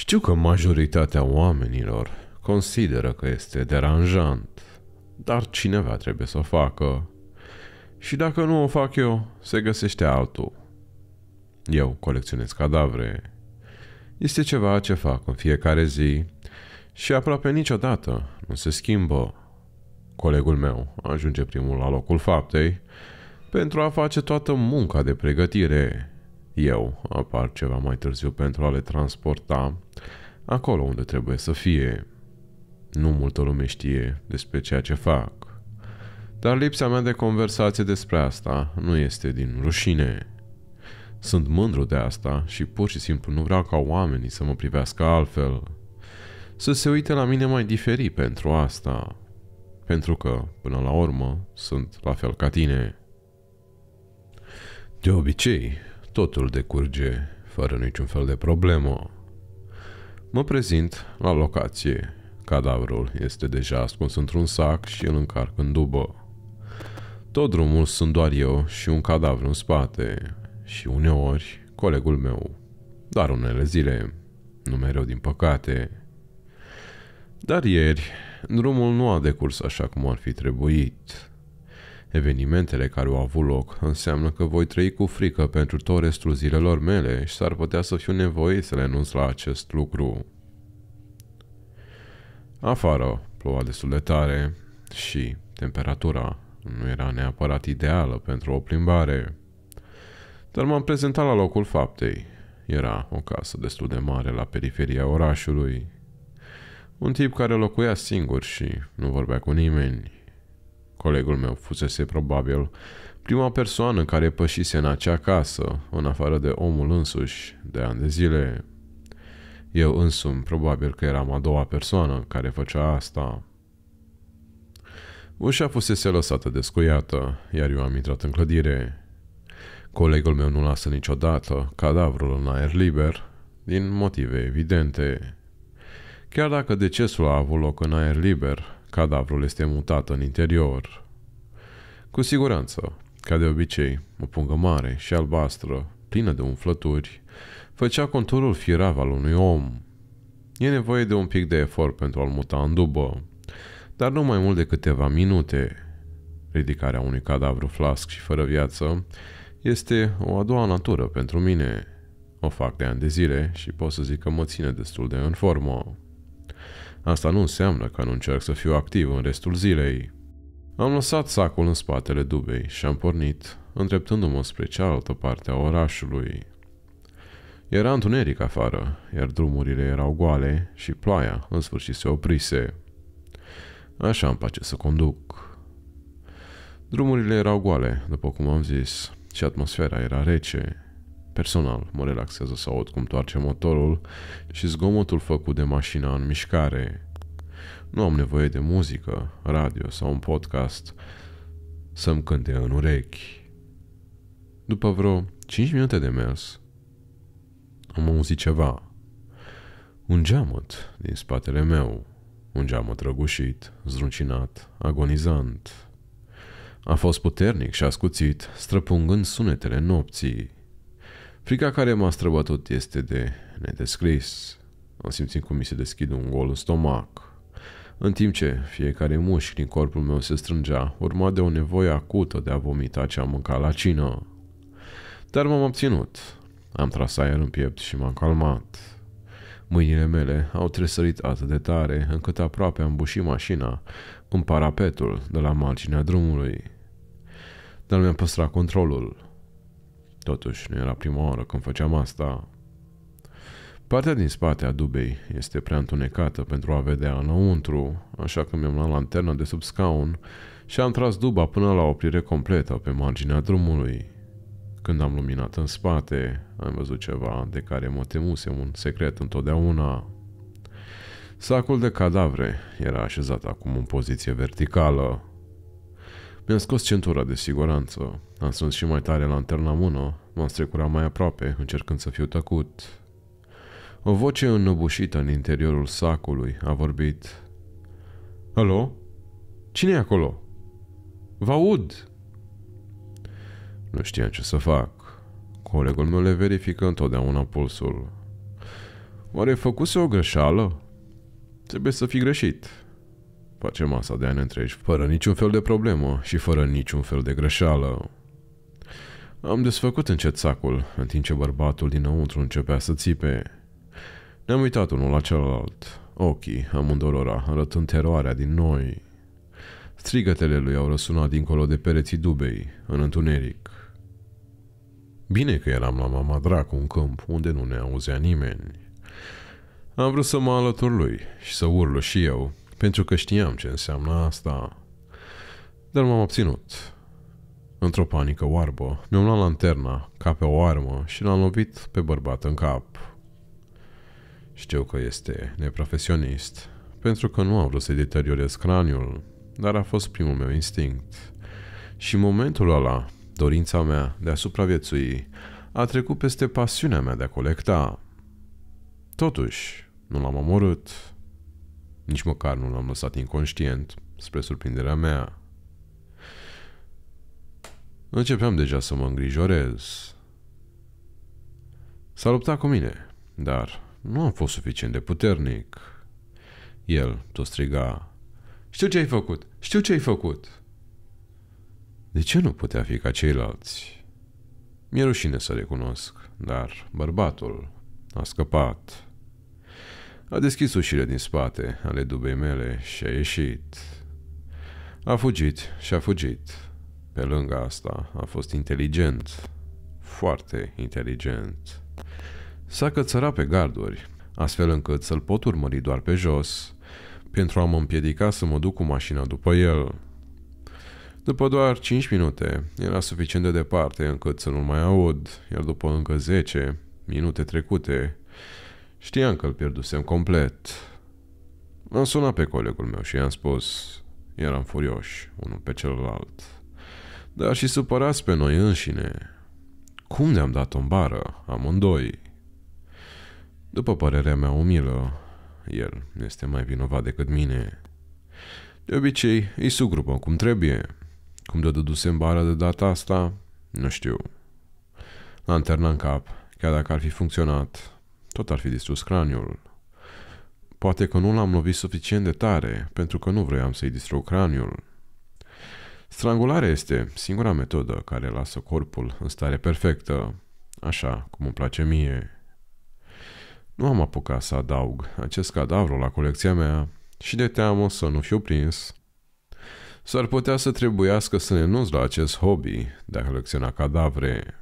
Știu că majoritatea oamenilor consideră că este deranjant, dar cineva trebuie să o facă. Și dacă nu o fac eu, se găsește altul. Eu colecționez cadavre. Este ceva ce fac în fiecare zi și aproape niciodată nu se schimbă. Colegul meu ajunge primul la locul faptei pentru a face toată munca de pregătire eu apar ceva mai târziu pentru a le transporta acolo unde trebuie să fie. Nu multă lume știe despre ceea ce fac. Dar lipsa mea de conversație despre asta nu este din rușine. Sunt mândru de asta și pur și simplu nu vreau ca oamenii să mă privească altfel. Să se uite la mine mai diferit pentru asta. Pentru că, până la urmă, sunt la fel ca tine. De obicei, Totul decurge fără niciun fel de problemă. Mă prezint la locație. Cadavrul este deja ascuns într-un sac și îl încarc în dubă. Tot drumul sunt doar eu și un cadavru în spate și uneori colegul meu. Dar unele zile, nu mereu din păcate. Dar ieri, drumul nu a decurs așa cum ar fi trebuit. Evenimentele care au avut loc înseamnă că voi trăi cu frică pentru tot restul zilelor mele și s-ar putea să fiu nevoit să renunț la acest lucru. Afară ploua destul de tare și temperatura nu era neapărat ideală pentru o plimbare. Dar m-am prezentat la locul faptei. Era o casă destul de mare la periferia orașului. Un tip care locuia singur și nu vorbea cu nimeni. Colegul meu fusese probabil prima persoană care pășise în acea casă, în afară de omul însuși, de ani de zile. Eu însumi probabil că eram a doua persoană care făcea asta. Ușa fusese lăsată descuiată, iar eu am intrat în clădire. Colegul meu nu lasă niciodată cadavrul în aer liber, din motive evidente. Chiar dacă decesul a avut loc în aer liber, Cadavrul este mutat în interior. Cu siguranță, ca de obicei, o pungă mare și albastră, plină de umflături, făcea conturul firav al unui om. E nevoie de un pic de efort pentru a-l muta în dubă, dar nu mai mult de câteva minute. Ridicarea unui cadavru flasc și fără viață este o a doua natură pentru mine. O fac de ani de zile și pot să zic că mă ține destul de în formă. Asta nu înseamnă că nu încerc să fiu activ în restul zilei. Am lăsat sacul în spatele dubei și am pornit, îndreptându-mă spre cealaltă parte a orașului. Era întuneric afară, iar drumurile erau goale și ploaia în sfârșit se oprise. Așa îmi place să conduc. Drumurile erau goale, după cum am zis, și atmosfera era rece. Personal, mă relaxează să aud cum toarce motorul și zgomotul făcut de mașina în mișcare. Nu am nevoie de muzică, radio sau un podcast să-mi cânte în urechi. După vreo 5 minute de mers, am auzit ceva. Un geamăt din spatele meu. Un geamăt răgușit, zruncinat, agonizant. A fost puternic și ascuțit, străpungând sunetele nopții. Frica care m-a străbătut este de nedescris. Am simțit cum mi se deschide un gol în stomac, în timp ce fiecare mușchi din corpul meu se strângea, urma de o nevoie acută de a vomita ce am mâncat la cină. Dar m-am obținut. Am tras aer în piept și m-am calmat. Mâinile mele au tresărit atât de tare încât aproape am bușit mașina în parapetul de la marginea drumului. Dar mi-am păstrat controlul totuși nu era prima oară când făceam asta. Partea din spate a dubei este prea întunecată pentru a vedea înăuntru, așa că mi-am luat lanterna de sub scaun și am tras duba până la oprire completă pe marginea drumului. Când am luminat în spate, am văzut ceva de care mă temusem un secret întotdeauna. Sacul de cadavre era așezat acum în poziție verticală, mi-am scos centura de siguranță, am sunat și mai tare lanterna mână, m-am strecurat mai aproape, încercând să fiu tăcut. O voce înnăbușită în interiorul sacului a vorbit. Alo? cine e acolo? Vă aud! Nu știam ce să fac. Colegul meu le verifică întotdeauna pulsul. Oare făcuse o greșeală? Trebuie să fi greșit. Facem asta de ani întregi, fără niciun fel de problemă și fără niciun fel de greșeală. Am desfăcut încet sacul, în timp ce bărbatul dinăuntru începea să țipe. Ne-am uitat unul la celălalt, ochii amândorora arătând teroarea din noi. Strigătele lui au răsunat dincolo de pereții dubei, în întuneric. Bine că eram la mama dracu în câmp, unde nu ne auzea nimeni. Am vrut să mă alătur lui și să urlu și eu, pentru că știam ce înseamnă asta. Dar m-am obținut. Într-o panică oarbă, mi-am luat lanterna ca pe o armă și l-am lovit pe bărbat în cap. Știu că este neprofesionist, pentru că nu am vrut să-i deteriorez craniul, dar a fost primul meu instinct. Și în momentul ăla, dorința mea de a supraviețui a trecut peste pasiunea mea de a colecta. Totuși, nu l-am omorât, nici măcar nu l-am lăsat inconștient, spre surprinderea mea. Începeam deja să mă îngrijorez. S-a luptat cu mine, dar nu am fost suficient de puternic. El tot striga, Știu ce ai făcut! Știu ce ai făcut! De ce nu putea fi ca ceilalți? Mi-e rușine să recunosc, dar bărbatul a scăpat. A deschis ușile din spate ale dubei mele și a ieșit. A fugit și a fugit. Pe lângă asta, a fost inteligent. Foarte inteligent. S-a cățărat pe garduri, astfel încât să-l pot urmări doar pe jos, pentru a mă împiedica să mă duc cu mașina după el. După doar 5 minute, era suficient de departe încât să nu mai aud, iar după încă 10 minute trecute, Știam că îl pierdusem complet. Am sunat pe colegul meu și i-am spus, eram furioși, unul pe celălalt. Dar și supărați pe noi înșine. Cum ne-am dat o bară, amândoi? După părerea mea umilă, el este mai vinovat decât mine. De obicei, îi sugrupă cum trebuie. Cum de dădusem bară de data asta, nu știu. Lanterna în cap, chiar dacă ar fi funcționat, tot ar fi distrus craniul. Poate că nu l-am lovit suficient de tare, pentru că nu vroiam să-i distrug craniul. Strangularea este singura metodă care lasă corpul în stare perfectă, așa cum îmi place mie. Nu am apucat să adaug acest cadavru la colecția mea și de teamă să nu fiu prins. S-ar putea să trebuiască să ne la acest hobby de a colecționa cadavre.